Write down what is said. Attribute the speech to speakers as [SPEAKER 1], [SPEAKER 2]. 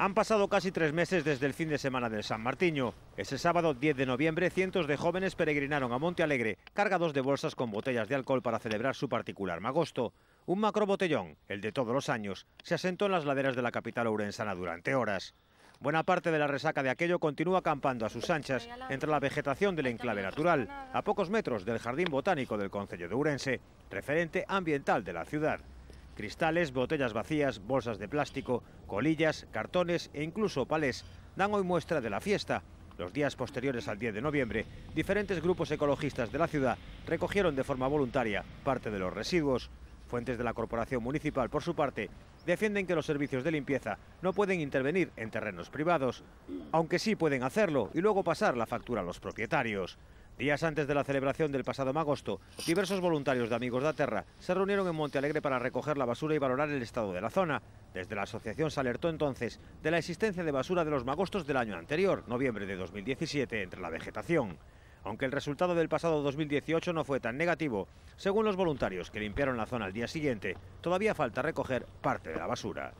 [SPEAKER 1] Han pasado casi tres meses desde el fin de semana del San Martiño. Ese sábado 10 de noviembre, cientos de jóvenes peregrinaron a Monte Alegre, cargados de bolsas con botellas de alcohol para celebrar su particular magosto. Un macrobotellón, el de todos los años, se asentó en las laderas de la capital ourensana durante horas. Buena parte de la resaca de aquello continúa acampando a sus anchas entre la vegetación del enclave natural, a pocos metros del Jardín Botánico del Concello de Urense, referente ambiental de la ciudad. Cristales, botellas vacías, bolsas de plástico, colillas, cartones e incluso palés dan hoy muestra de la fiesta. Los días posteriores al 10 de noviembre, diferentes grupos ecologistas de la ciudad recogieron de forma voluntaria parte de los residuos. Fuentes de la Corporación Municipal, por su parte, defienden que los servicios de limpieza no pueden intervenir en terrenos privados, aunque sí pueden hacerlo y luego pasar la factura a los propietarios. Días antes de la celebración del pasado magosto, diversos voluntarios de Amigos de Tierra se reunieron en Monte Alegre para recoger la basura y valorar el estado de la zona. Desde la asociación se alertó entonces de la existencia de basura de los magostos del año anterior, noviembre de 2017, entre la vegetación. Aunque el resultado del pasado 2018 no fue tan negativo, según los voluntarios que limpiaron la zona al día siguiente, todavía falta recoger parte de la basura.